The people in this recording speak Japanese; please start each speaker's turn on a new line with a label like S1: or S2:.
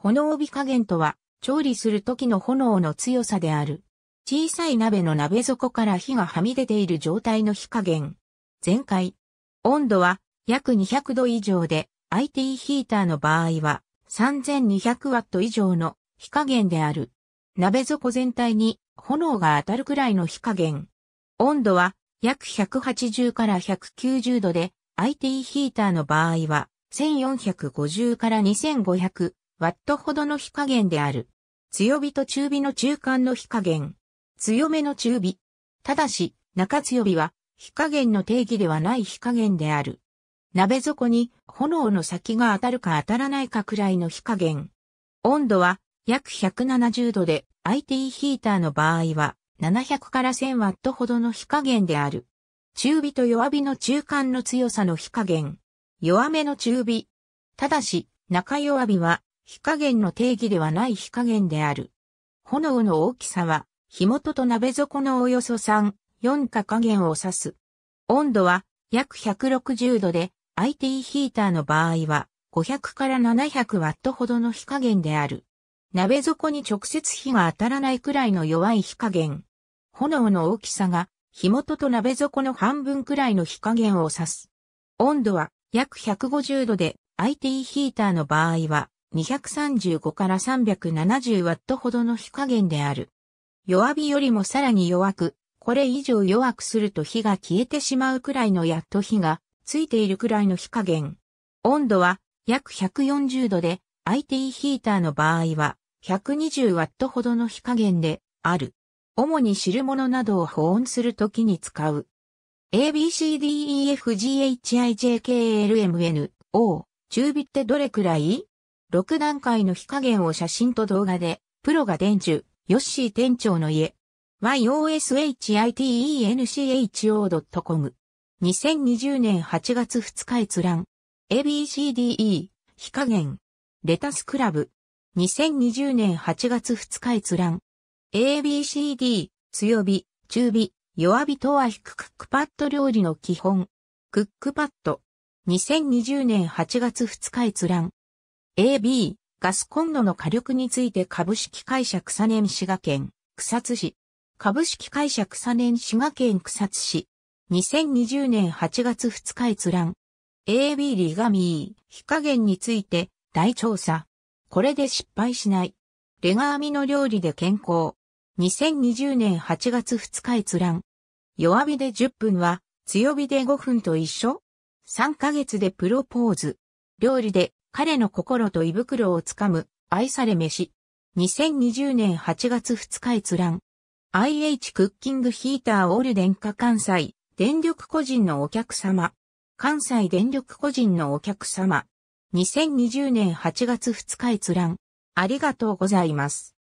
S1: 炎火加減とは、調理する時の炎の強さである。小さい鍋の鍋底から火がはみ出ている状態の火加減。全開。温度は約200度以上で、IT ヒーターの場合は3 2 0 0ト以上の火加減である。鍋底全体に炎が当たるくらいの火加減。温度は約180から190度で、IT ヒーターの場合は1450から2500ワットほどの火加減である。強火と中火の中間の火加減。強めの中火。ただし、中強火は火加減の定義ではない火加減である。鍋底に炎の先が当たるか当たらないかくらいの火加減。温度は約170度で IT ヒーターの場合は700から1000ワットほどの火加減である。中火と弱火の中間の強さの火加減。弱めの中火。ただし、中弱火は火加減の定義ではない火加減である。炎の大きさは、火元と鍋底のおよそ3、4か加減を指す。温度は約160度で、IT ヒーターの場合は、500から700ワットほどの火加減である。鍋底に直接火が当たらないくらいの弱い火加減。炎の大きさが、火元と鍋底の半分くらいの火加減を指す。温度は約150度で、IT ヒーターの場合は、235から370ワットほどの火加減である。弱火よりもさらに弱く、これ以上弱くすると火が消えてしまうくらいのやっと火がついているくらいの火加減。温度は約140度で IT ヒーターの場合は120ワットほどの火加減である。主に汁物などを保温するときに使う。ABCDEFGHIJKLMNO 中火ってどれくらい6段階の火加減を写真と動画で、プロが伝授、ヨッシー店長の家。yoshitencho.com 2020年8月2日閲覧。ABCDE、火加減。レタスクラブ。2020年8月2日閲覧。ABCD、強火、中火、弱火とは低くクックパッド料理の基本。クックパッド。2020年8月2日閲覧。AB、ガスコンロの火力について株式会社草年滋賀県、草津市。株式会社草年滋賀県草津市。2020年8月2日閲覧。AB リガミー、火加減について大調査。これで失敗しない。レガーミの料理で健康。2020年8月2日閲覧。弱火で10分は強火で5分と一緒 ?3 ヶ月でプロポーズ。料理で彼の心と胃袋をつかむ、愛され飯。2020年8月2日閲覧。IH クッキングヒーターオール電化関西、電力個人のお客様。関西電力個人のお客様。2020年8月2日閲覧。ありがとうございます。